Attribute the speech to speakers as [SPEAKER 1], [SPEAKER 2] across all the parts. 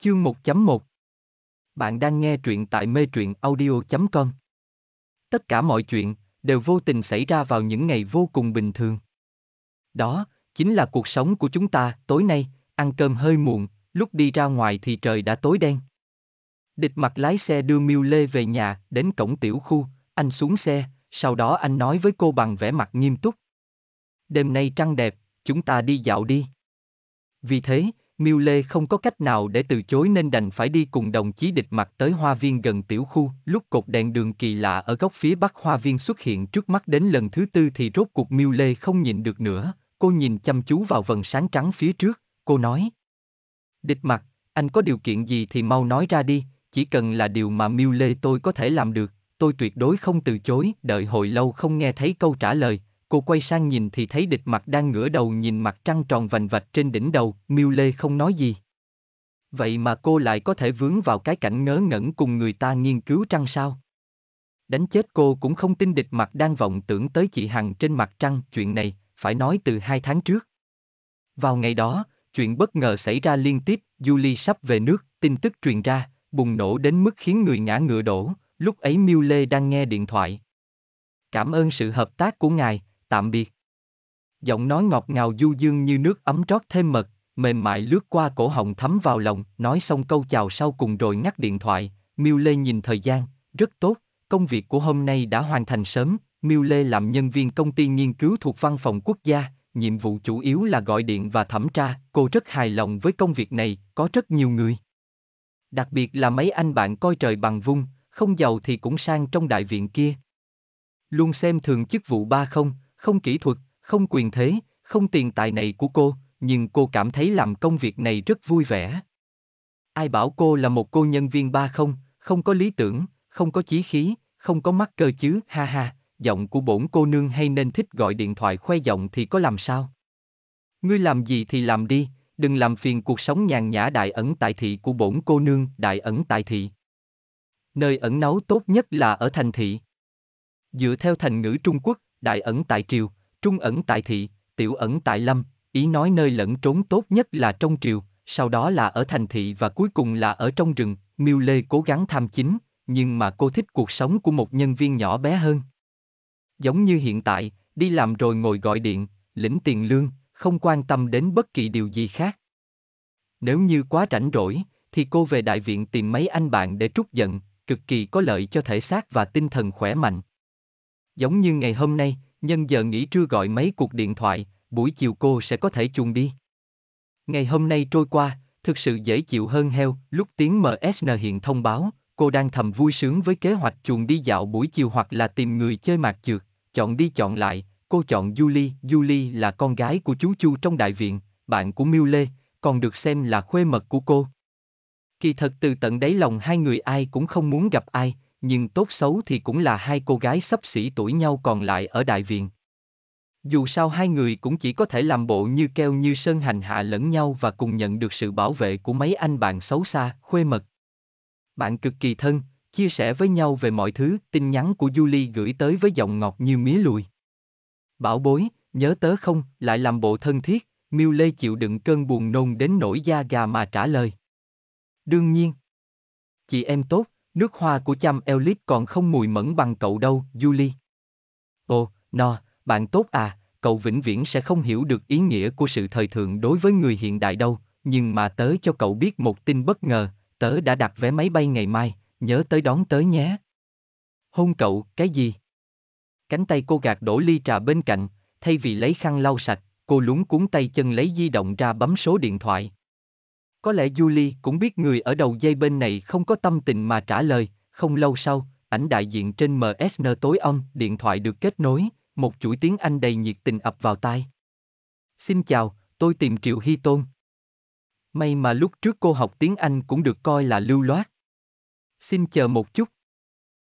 [SPEAKER 1] Chương 1.1 Bạn đang nghe truyện tại mê truyện audio.com Tất cả mọi chuyện đều vô tình xảy ra vào những ngày vô cùng bình thường. Đó, chính là cuộc sống của chúng ta tối nay, ăn cơm hơi muộn, lúc đi ra ngoài thì trời đã tối đen. Địch mặt lái xe đưa Miêu Lê về nhà, đến cổng tiểu khu, anh xuống xe, sau đó anh nói với cô bằng vẻ mặt nghiêm túc. Đêm nay trăng đẹp, chúng ta đi dạo đi. Vì thế, Miu Lê không có cách nào để từ chối nên đành phải đi cùng đồng chí địch mặt tới hoa viên gần tiểu khu, lúc cột đèn đường kỳ lạ ở góc phía bắc hoa viên xuất hiện trước mắt đến lần thứ tư thì rốt cuộc Miu Lê không nhìn được nữa, cô nhìn chăm chú vào vần sáng trắng phía trước, cô nói. Địch mặt, anh có điều kiện gì thì mau nói ra đi, chỉ cần là điều mà Miu Lê tôi có thể làm được, tôi tuyệt đối không từ chối, đợi hồi lâu không nghe thấy câu trả lời, Cô quay sang nhìn thì thấy địch mặt đang ngửa đầu nhìn mặt trăng tròn vành vạch trên đỉnh đầu, miêu lê không nói gì. Vậy mà cô lại có thể vướng vào cái cảnh ngớ ngẩn cùng người ta nghiên cứu trăng sao? Đánh chết cô cũng không tin địch mặt đang vọng tưởng tới chị Hằng trên mặt trăng, chuyện này, phải nói từ hai tháng trước. Vào ngày đó, chuyện bất ngờ xảy ra liên tiếp, Julie sắp về nước, tin tức truyền ra, bùng nổ đến mức khiến người ngã ngựa đổ, lúc ấy Miu Lê đang nghe điện thoại. Cảm ơn sự hợp tác của ngài, tạm biệt. Giọng nói ngọt ngào du dương như nước ấm trót thêm mật, mềm mại lướt qua cổ họng thấm vào lòng, nói xong câu chào sau cùng rồi ngắt điện thoại, Miêu Lê nhìn thời gian, rất tốt, công việc của hôm nay đã hoàn thành sớm, Miêu Lê làm nhân viên công ty nghiên cứu thuộc văn phòng quốc gia, nhiệm vụ chủ yếu là gọi điện và thẩm tra, cô rất hài lòng với công việc này, có rất nhiều người. Đặc biệt là mấy anh bạn coi trời bằng vung, không giàu thì cũng sang trong đại viện kia. Luôn xem thường chức vụ ba không, không kỹ thuật, không quyền thế, không tiền tài này của cô, nhưng cô cảm thấy làm công việc này rất vui vẻ. Ai bảo cô là một cô nhân viên ba không, không có lý tưởng, không có chí khí, không có mắt cơ chứ, ha ha, giọng của bổn cô nương hay nên thích gọi điện thoại khoe giọng thì có làm sao? Ngươi làm gì thì làm đi, đừng làm phiền cuộc sống nhàn nhã đại ẩn tại thị của bổn cô nương, đại ẩn tại thị. Nơi ẩn náu tốt nhất là ở thành thị. Dựa theo thành ngữ Trung Quốc, đại ẩn tại triều, trung ẩn tại thị, tiểu ẩn tại lâm, ý nói nơi lẫn trốn tốt nhất là trong triều, sau đó là ở thành thị và cuối cùng là ở trong rừng, Miêu Lê cố gắng tham chính, nhưng mà cô thích cuộc sống của một nhân viên nhỏ bé hơn. Giống như hiện tại, đi làm rồi ngồi gọi điện, lĩnh tiền lương, không quan tâm đến bất kỳ điều gì khác. Nếu như quá rảnh rỗi, thì cô về đại viện tìm mấy anh bạn để trút giận, cực kỳ có lợi cho thể xác và tinh thần khỏe mạnh. Giống như ngày hôm nay, nhân giờ nghỉ trưa gọi mấy cuộc điện thoại, buổi chiều cô sẽ có thể chuồn đi. Ngày hôm nay trôi qua, thực sự dễ chịu hơn heo, lúc tiếng MSN hiện thông báo, cô đang thầm vui sướng với kế hoạch chuồn đi dạo buổi chiều hoặc là tìm người chơi mạc trượt, chọn đi chọn lại, cô chọn Julie, Julie là con gái của chú Chu trong đại viện, bạn của Miu Lê, còn được xem là khuê mật của cô. Kỳ thật từ tận đáy lòng hai người ai cũng không muốn gặp ai, nhưng tốt xấu thì cũng là hai cô gái sắp xỉ tuổi nhau còn lại ở đại viện. Dù sao hai người cũng chỉ có thể làm bộ như keo như sơn hành hạ lẫn nhau và cùng nhận được sự bảo vệ của mấy anh bạn xấu xa, khuê mật. Bạn cực kỳ thân, chia sẻ với nhau về mọi thứ, tin nhắn của Julie gửi tới với giọng ngọt như mía lùi. Bảo bối, nhớ tớ không, lại làm bộ thân thiết, Miêu Lê chịu đựng cơn buồn nôn đến nổi da gà mà trả lời. Đương nhiên. Chị em tốt, Nước hoa của chăm elip còn không mùi mẫn bằng cậu đâu, Julie. Ồ, no, bạn tốt à, cậu vĩnh viễn sẽ không hiểu được ý nghĩa của sự thời thượng đối với người hiện đại đâu, nhưng mà tớ cho cậu biết một tin bất ngờ, tớ đã đặt vé máy bay ngày mai, nhớ tới đón tớ nhé. Hôn cậu, cái gì? Cánh tay cô gạt đổ ly trà bên cạnh, thay vì lấy khăn lau sạch, cô lúng cuốn tay chân lấy di động ra bấm số điện thoại, có lẽ Julie cũng biết người ở đầu dây bên này không có tâm tình mà trả lời, không lâu sau, ảnh đại diện trên MSN tối om, điện thoại được kết nối, một chuỗi tiếng Anh đầy nhiệt tình ập vào tai. Xin chào, tôi tìm Triệu Hy Tôn. May mà lúc trước cô học tiếng Anh cũng được coi là lưu loát. Xin chờ một chút.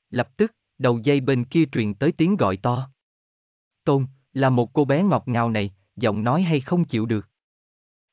[SPEAKER 1] Lập tức, đầu dây bên kia truyền tới tiếng gọi to. Tôn, là một cô bé ngọt ngào này, giọng nói hay không chịu được.